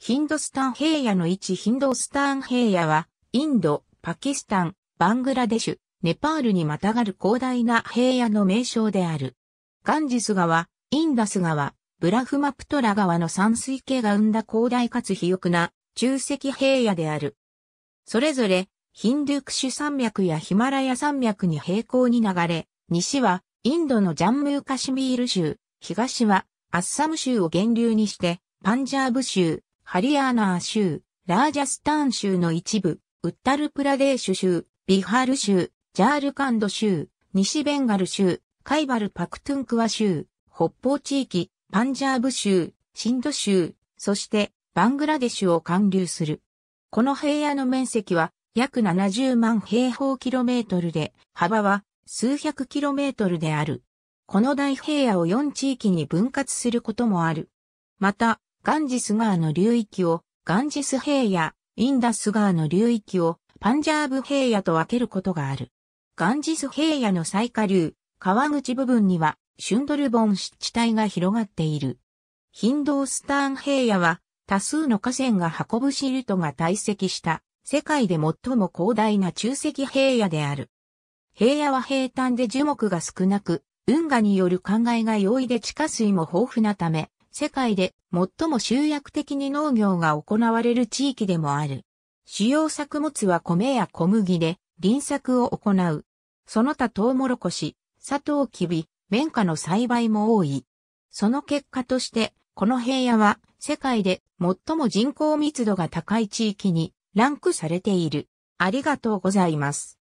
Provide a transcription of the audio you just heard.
ヒンドスタン平野の一ヒンドスタン平野は、インド、パキスタン、バングラデシュ、ネパールにまたがる広大な平野の名称である。ガンジス川、インダス川、ブラフマプトラ川の山水系が生んだ広大かつ肥沃な中石平野である。それぞれ、ヒンドゥクシュ山脈やヒマラヤ山脈に平行に流れ、西はインドのジャンムーカシミール州、東はアッサム州を源流にして、パンジャーブ州、ハリアーナー州、ラージャスターン州の一部、ウッタルプラデーシュ州、ビハール州、ジャールカンド州、西ベンガル州、カイバルパクトゥンクワ州、北方地域、パンジャーブ州、シンド州、そしてバングラデシュを貫流する。この平野の面積は約70万平方キロメートルで、幅は数百キロメートルである。この大平野を4地域に分割することもある。また、ガンジス川の流域をガンジス平野、インダス川の流域をパンジャーブ平野と分けることがある。ガンジス平野の最下流、川口部分にはシュンドルボン湿地帯が広がっている。ヒンドースターン平野は多数の河川が運ぶシルトが堆積した世界で最も広大な中石平野である。平野は平坦で樹木が少なく、運河による灌漑が容易で地下水も豊富なため、世界で最も集約的に農業が行われる地域でもある。主要作物は米や小麦で、輪作を行う。その他トウモロコシ、サトウキビ、綿花の栽培も多い。その結果として、この平野は世界で最も人口密度が高い地域にランクされている。ありがとうございます。